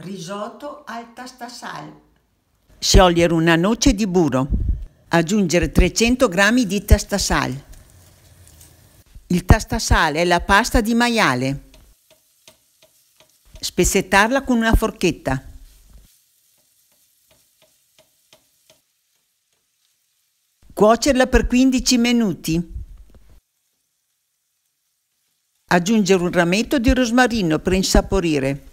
risotto al tastasal. Sciogliere una noce di burro. Aggiungere 300 g di tastasal. Il tastasal è la pasta di maiale. Spezzettarla con una forchetta. Cuocerla per 15 minuti. Aggiungere un rametto di rosmarino per insaporire.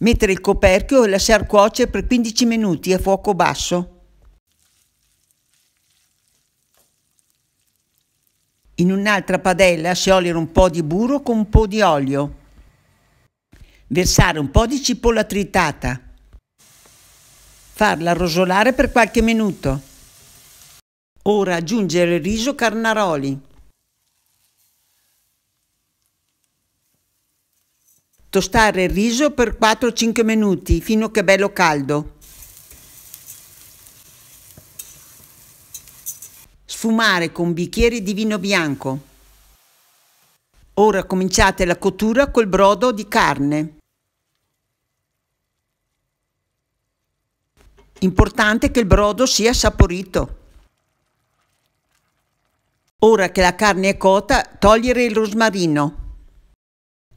Mettere il coperchio e lasciar cuocere per 15 minuti a fuoco basso. In un'altra padella sciogliere un po' di burro con un po' di olio. Versare un po' di cipolla tritata. Farla rosolare per qualche minuto. Ora aggiungere il riso carnaroli. Tostare il riso per 4-5 minuti fino a che bello caldo. Sfumare con bicchieri di vino bianco. Ora cominciate la cottura col brodo di carne. Importante che il brodo sia saporito. Ora che la carne è cotta, togliere il rosmarino.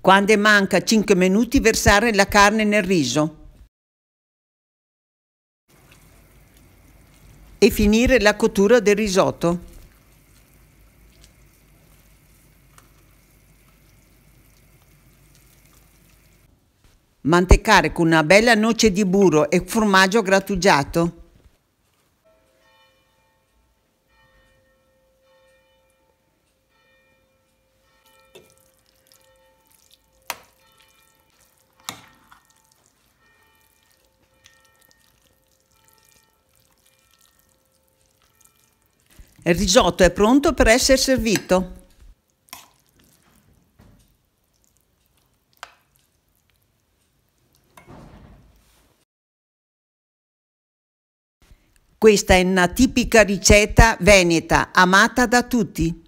Quando manca 5 minuti versare la carne nel riso. E finire la cottura del risotto. Mantecare con una bella noce di burro e formaggio grattugiato. Il risotto è pronto per essere servito. Questa è una tipica ricetta veneta, amata da tutti.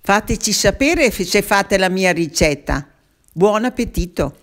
Fateci sapere se fate la mia ricetta. Buon appetito!